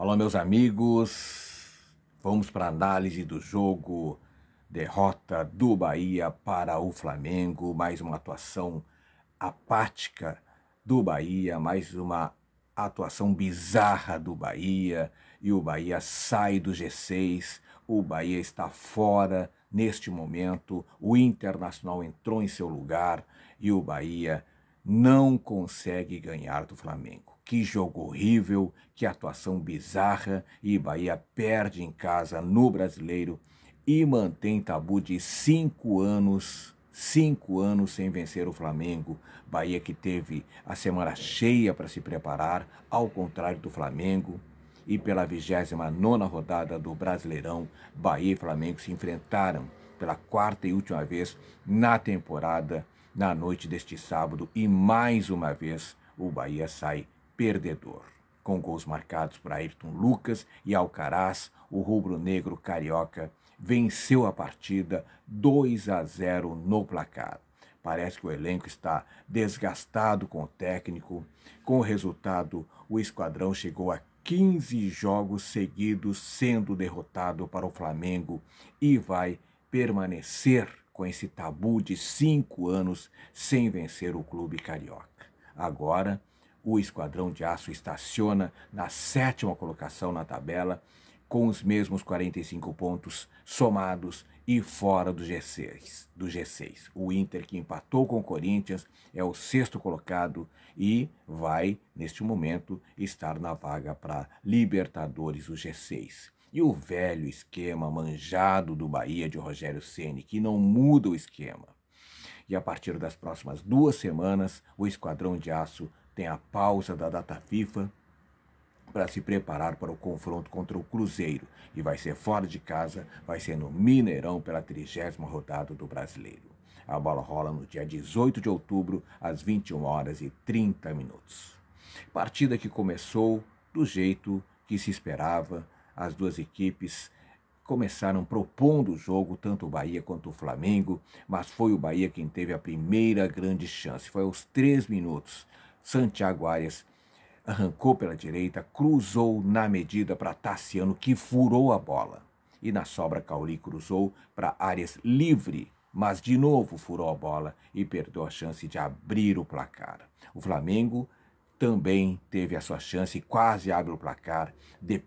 Alô, meus amigos. Vamos para a análise do jogo. Derrota do Bahia para o Flamengo. Mais uma atuação apática do Bahia. Mais uma atuação bizarra do Bahia. E o Bahia sai do G6. O Bahia está fora neste momento. O Internacional entrou em seu lugar. E o Bahia não consegue ganhar do Flamengo. Que jogo horrível, que atuação bizarra e Bahia perde em casa no brasileiro e mantém tabu de cinco anos, cinco anos sem vencer o Flamengo. Bahia que teve a semana cheia para se preparar, ao contrário do Flamengo. E pela 29 rodada do Brasileirão, Bahia e Flamengo se enfrentaram pela quarta e última vez na temporada, na noite deste sábado. E mais uma vez o Bahia sai perdedor. Com gols marcados por Ayrton Lucas e Alcaraz, o rubro-negro carioca venceu a partida 2 a 0 no placar. Parece que o elenco está desgastado com o técnico. Com o resultado, o esquadrão chegou a 15 jogos seguidos sendo derrotado para o Flamengo e vai permanecer com esse tabu de cinco anos sem vencer o clube carioca. Agora o Esquadrão de Aço estaciona na sétima colocação na tabela, com os mesmos 45 pontos somados e fora do G6. Do G6. O Inter, que empatou com o Corinthians, é o sexto colocado e vai, neste momento, estar na vaga para Libertadores, o G6. E o velho esquema manjado do Bahia de Rogério Ceni, que não muda o esquema. E a partir das próximas duas semanas, o Esquadrão de Aço tem a pausa da data FIFA para se preparar para o confronto contra o Cruzeiro e vai ser fora de casa, vai ser no Mineirão pela trigésima rodada do Brasileiro. A bola rola no dia 18 de outubro, às 21 horas e 30 minutos. Partida que começou do jeito que se esperava, as duas equipes começaram propondo o jogo, tanto o Bahia quanto o Flamengo, mas foi o Bahia quem teve a primeira grande chance. Foi aos três minutos Santiago Arias arrancou pela direita, cruzou na medida para Tassiano, que furou a bola. E na sobra, Cauli cruzou para Arias livre, mas de novo furou a bola e perdeu a chance de abrir o placar. O Flamengo também teve a sua chance e quase abre o placar.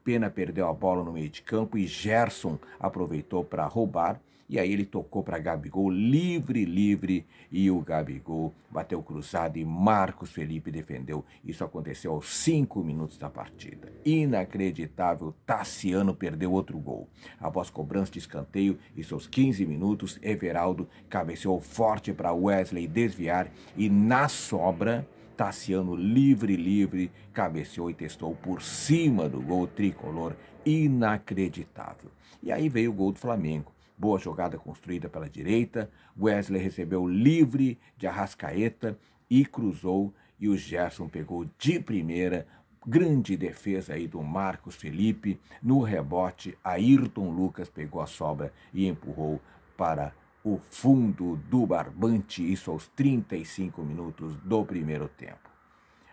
pena perdeu a bola no meio de campo e Gerson aproveitou para roubar. E aí ele tocou para Gabigol, livre, livre, e o Gabigol bateu cruzado e Marcos Felipe defendeu. Isso aconteceu aos cinco minutos da partida. Inacreditável, Tassiano perdeu outro gol. Após cobrança de escanteio e seus 15 minutos, Everaldo cabeceou forte para Wesley desviar e na sobra Tassiano livre, livre, cabeceou e testou por cima do gol tricolor, inacreditável. E aí veio o gol do Flamengo. Boa jogada construída pela direita, Wesley recebeu livre de Arrascaeta e cruzou e o Gerson pegou de primeira. Grande defesa aí do Marcos Felipe. No rebote, Ayrton Lucas pegou a sobra e empurrou para o fundo do barbante, isso aos 35 minutos do primeiro tempo.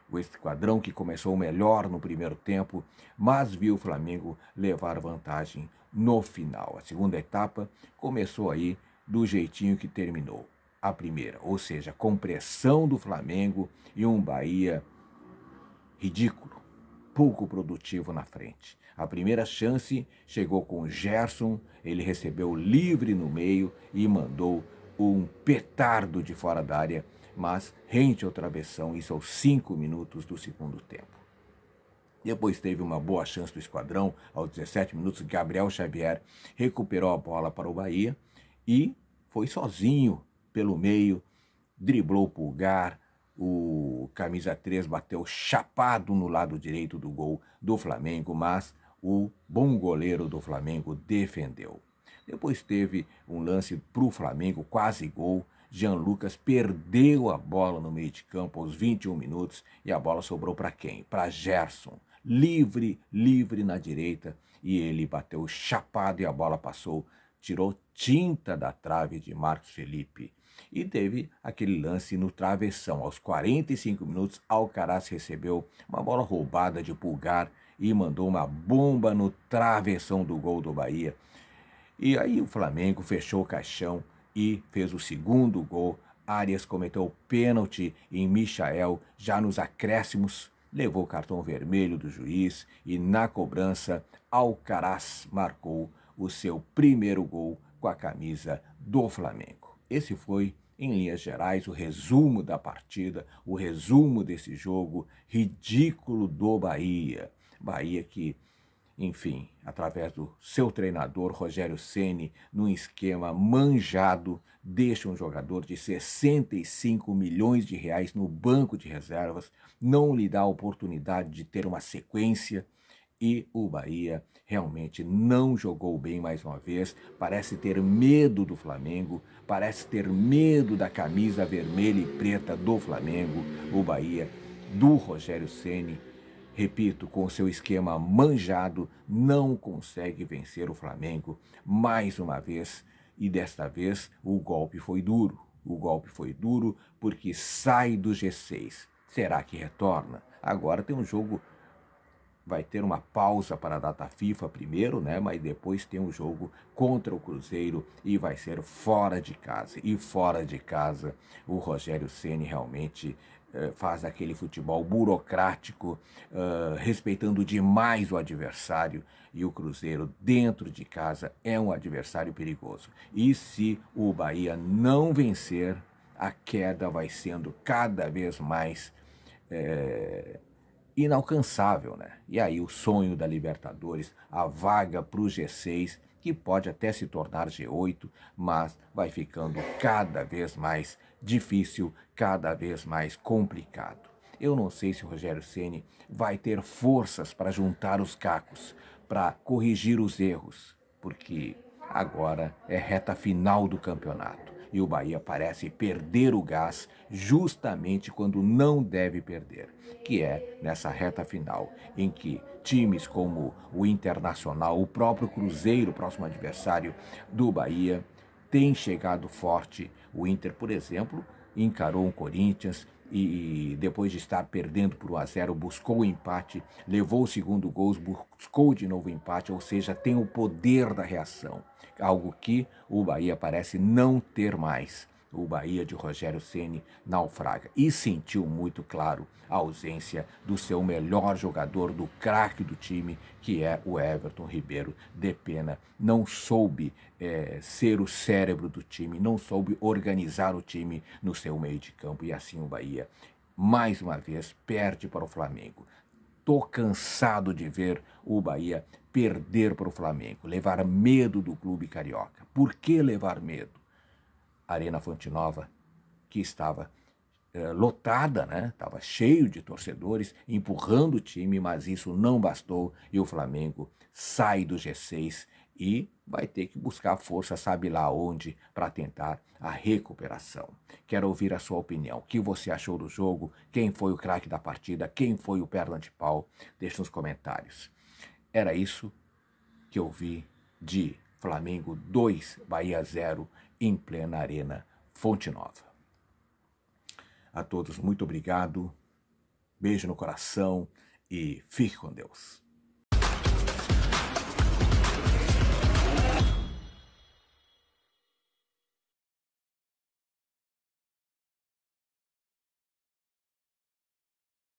O esquadrão que começou melhor no primeiro tempo, mas viu o Flamengo levar vantagem no final. A segunda etapa começou aí do jeitinho que terminou a primeira, ou seja, compressão do Flamengo e um Bahia ridículo, pouco produtivo na frente. A primeira chance chegou com Gerson, ele recebeu livre no meio e mandou um petardo de fora da área, mas rente ao travessão, isso aos cinco minutos do segundo tempo. Depois teve uma boa chance do esquadrão, aos 17 minutos, Gabriel Xavier recuperou a bola para o Bahia e foi sozinho pelo meio, driblou o pulgar, o camisa 3 bateu chapado no lado direito do gol do Flamengo, mas o bom goleiro do Flamengo defendeu. Depois teve um lance para o Flamengo, quase gol. Jean Lucas perdeu a bola no meio de campo aos 21 minutos e a bola sobrou para quem? Para Gerson. Livre, livre na direita e ele bateu chapado e a bola passou, tirou tinta da trave de Marcos Felipe. E teve aquele lance no travessão. Aos 45 minutos, Alcaraz recebeu uma bola roubada de pulgar e mandou uma bomba no travessão do gol do Bahia. E aí o Flamengo fechou o caixão e fez o segundo gol. Arias cometeu o pênalti em Michael já nos acréscimos, levou o cartão vermelho do juiz e na cobrança Alcaraz marcou o seu primeiro gol com a camisa do Flamengo. Esse foi, em linhas gerais, o resumo da partida, o resumo desse jogo ridículo do Bahia. Bahia que, enfim, através do seu treinador Rogério Ceni, num esquema manjado, deixa um jogador de 65 milhões de reais no banco de reservas, não lhe dá a oportunidade de ter uma sequência e o Bahia realmente não jogou bem mais uma vez. Parece ter medo do Flamengo, parece ter medo da camisa vermelha e preta do Flamengo, o Bahia do Rogério Ceni. Repito, com seu esquema manjado, não consegue vencer o Flamengo mais uma vez. E desta vez o golpe foi duro. O golpe foi duro porque sai do G6. Será que retorna? Agora tem um jogo vai ter uma pausa para a data FIFA primeiro, né? Mas depois tem um jogo contra o Cruzeiro e vai ser fora de casa. E fora de casa, o Rogério Ceni realmente eh, faz aquele futebol burocrático, eh, respeitando demais o adversário e o Cruzeiro dentro de casa é um adversário perigoso. E se o Bahia não vencer, a queda vai sendo cada vez mais eh, inalcançável, né? E aí o sonho da Libertadores, a vaga para o G6, que pode até se tornar G8, mas vai ficando cada vez mais difícil, cada vez mais complicado. Eu não sei se o Rogério Ceni vai ter forças para juntar os cacos, para corrigir os erros, porque agora é reta final do campeonato e o Bahia parece perder o gás justamente quando não deve perder, que é nessa reta final em que times como o Internacional, o próprio Cruzeiro, próximo adversário do Bahia, tem chegado forte. O Inter, por exemplo, encarou o Corinthians, e, depois de estar perdendo por 1 a 0 buscou o empate, levou o segundo gol, buscou de novo o empate, ou seja, tem o poder da reação, algo que o Bahia parece não ter mais o Bahia de Rogério Ceni naufraga e sentiu muito claro a ausência do seu melhor jogador, do craque do time, que é o Everton Ribeiro. De pena, não soube é, ser o cérebro do time, não soube organizar o time no seu meio de campo e assim o Bahia mais uma vez perde para o Flamengo. Tô cansado de ver o Bahia perder para o Flamengo, levar medo do clube carioca. Por que levar medo? Arena Fonte Nova, que estava eh, lotada, né? Estava cheio de torcedores empurrando o time, mas isso não bastou e o Flamengo sai do G6 e vai ter que buscar força, sabe lá onde, para tentar a recuperação. Quero ouvir a sua opinião. O que você achou do jogo? Quem foi o craque da partida? Quem foi o perna de pau? Deixe nos comentários. Era isso que eu vi de Flamengo 2, Bahia 0 em plena Arena Fonte Nova. A todos, muito obrigado, beijo no coração e fique com Deus.